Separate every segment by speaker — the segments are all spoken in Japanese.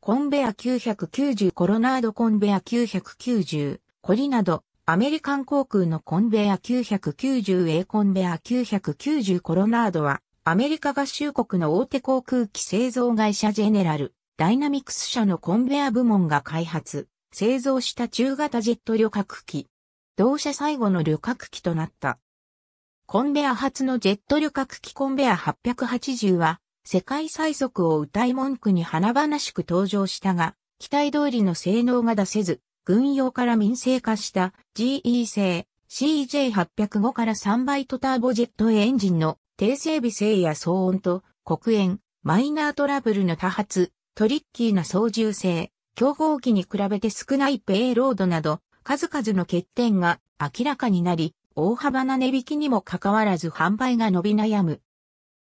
Speaker 1: コンベア990コロナードコンベア990コリなどアメリカン航空のコンベア 990A コンベア990コロナードはアメリカ合衆国の大手航空機製造会社ジェネラルダイナミクス社のコンベア部門が開発、製造した中型ジェット旅客機。同社最後の旅客機となった。コンベア初のジェット旅客機コンベア880は世界最速を歌い文句に華々しく登場したが、期待通りの性能が出せず、軍用から民生化した GE 製 CJ805 から3倍とターボジェットエンジンの低整備性や騒音と黒煙、マイナートラブルの多発、トリッキーな操縦性、競合機に比べて少ないペイロードなど、数々の欠点が明らかになり、大幅な値引きにもかかわらず販売が伸び悩む。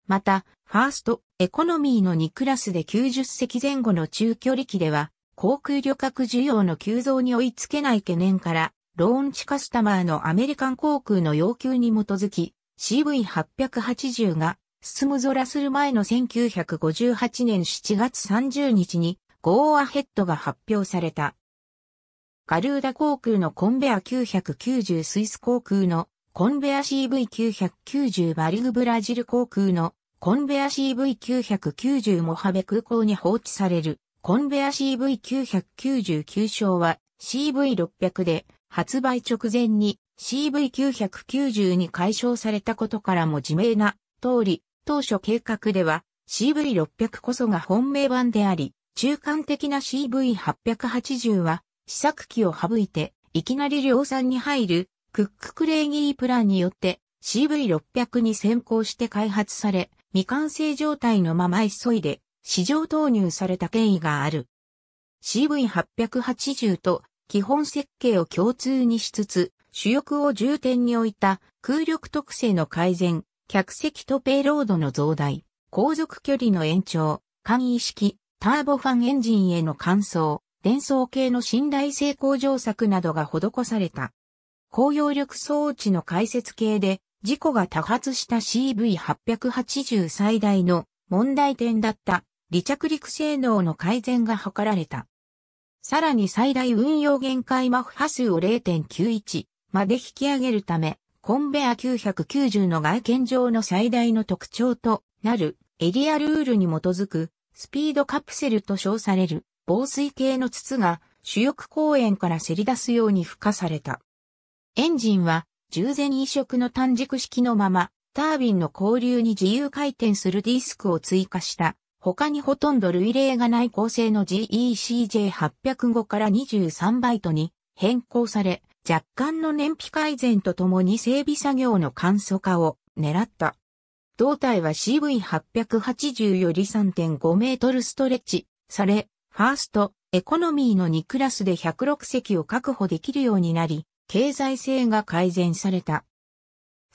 Speaker 1: また、ファースト、エコノミーの2クラスで90席前後の中距離機では、航空旅客需要の急増に追いつけない懸念から、ローンチカスタマーのアメリカン航空の要求に基づき、CV880 が、進む空する前の1958年7月30日に、ゴーアヘッドが発表された。ガルーダ航空のコンベア990スイス航空のコンベア CV990 バリグブラジル航空のコンベア CV990 モハベ空港に放置されるコンベア CV999 章は CV600 で発売直前に CV990 に解消されたことからも自明な通り当初計画では CV600 こそが本命版であり中間的な CV880 は試作機を省いていきなり量産に入るクック・クレイギー・プランによって CV600 に先行して開発され、未完成状態のまま急いで市場投入された経緯がある。CV880 と基本設計を共通にしつつ、主翼を重点に置いた空力特性の改善、客席とペイロードの増大、航続距離の延長、簡易式、ターボファンエンジンへの換装、伝送系の信頼性向上策などが施された。高揚力装置の解説系で、事故が多発した CV880 最大の問題点だった離着陸性能の改善が図られた。さらに最大運用限界マッハ数を0.91まで引き上げるため、コンベア990の外見上の最大の特徴となるエリアルールに基づくスピードカプセルと称される防水系の筒が主翼公園からせり出すように付加された。エンジンは従前移植の単軸式のまま、タービンの交流に自由回転するディスクを追加した。他にほとんど類例がない構成の GECJ805 から23バイトに変更され、若干の燃費改善とともに整備作業の簡素化を狙った。胴体は CV880 より3.5メートルストレッチされ、ファースト、エコノミーの2クラスで106席を確保できるようになり、経済性が改善された。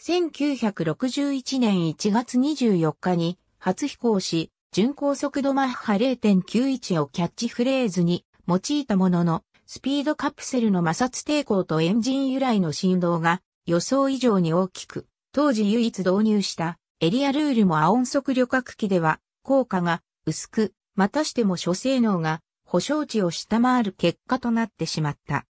Speaker 1: 1961年1月24日に初飛行し、巡航速度マッハ0.91をキャッチフレーズに用いたものの、スピードカプセルの摩擦抵抗とエンジン由来の振動が予想以上に大きく、当時唯一導入したエリアルールもアオン速旅客機では効果が薄く、またしても諸性能が保証値を下回る結果となってしまった。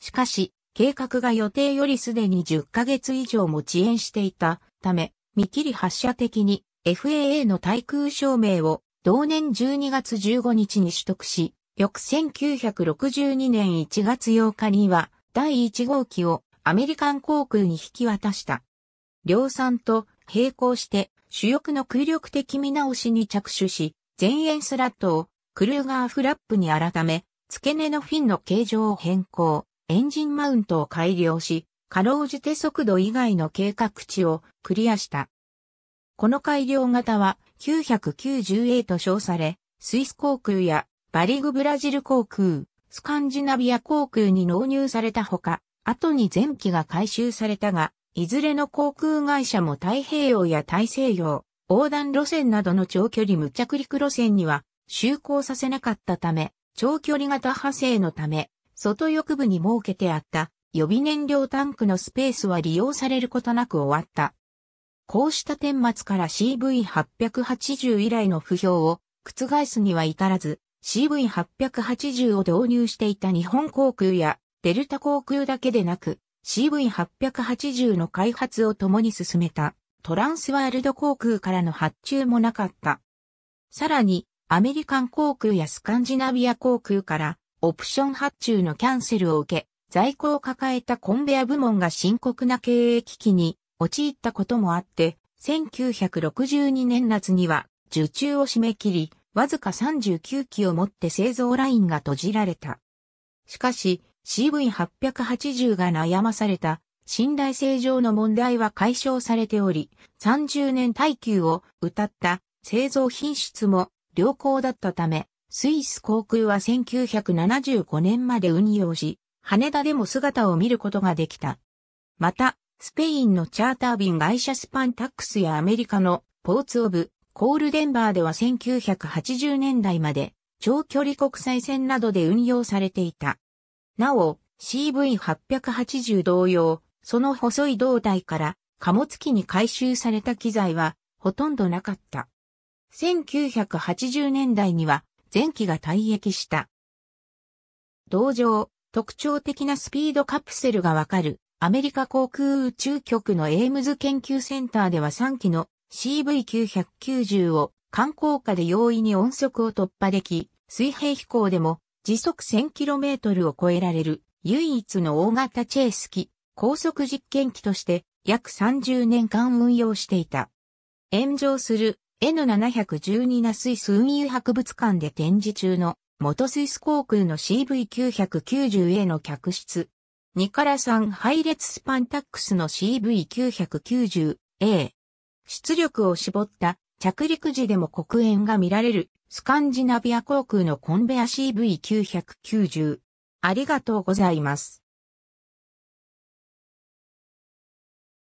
Speaker 1: しかし、計画が予定よりすでに10ヶ月以上も遅延していたため、見切り発射的に FAA の対空証明を同年12月15日に取得し、翌1962年1月8日には第1号機をアメリカン航空に引き渡した。量産と並行して主翼の空力的見直しに着手し、前縁スラットをクルーガーフラップに改め、付け根のフィンの形状を変更。エンジンマウントを改良し、かろうじて速度以外の計画値をクリアした。この改良型は 990A と称され、スイス航空やバリグブラジル航空、スカンジナビア航空に納入されたほか、後に前期が回収されたが、いずれの航空会社も太平洋や大西洋、横断路線などの長距離無着陸路線には就航させなかったため、長距離型派生のため、外翼部に設けてあった予備燃料タンクのスペースは利用されることなく終わった。こうした点末から CV880 以来の不評を覆すには至らず、CV880 を導入していた日本航空やデルタ航空だけでなく、CV880 の開発を共に進めたトランスワールド航空からの発注もなかった。さらに、アメリカン航空やスカンジナビア航空からオプション発注のキャンセルを受け、在庫を抱えたコンベア部門が深刻な経営危機に陥ったこともあって、1962年夏には受注を締め切り、わずか39機をもって製造ラインが閉じられた。しかし、CV880 が悩まされた信頼性上の問題は解消されており、30年耐久を謳った製造品質も良好だったため、スイス航空は1975年まで運用し、羽田でも姿を見ることができた。また、スペインのチャーター便会社スパンタックスやアメリカのポーツオブ、コールデンバーでは1980年代まで長距離国際線などで運用されていた。なお、CV880 同様、その細い胴体から貨物機に回収された機材はほとんどなかった。1980年代には前期が退役した。同乗、特徴的なスピードカプセルがわかる、アメリカ航空宇宙局のエイムズ研究センターでは3機の CV990 を観光下で容易に音速を突破でき、水平飛行でも時速 1000km を超えられる唯一の大型チェイス機、高速実験機として約30年間運用していた。炎上する N712 イス運輸博物館で展示中の元スイス航空の CV990A の客室。2から3配列スパンタックスの CV990A。出力を絞った着陸時でも黒煙が見られるスカンジナビア航空のコンベア CV990。ありがとうございます。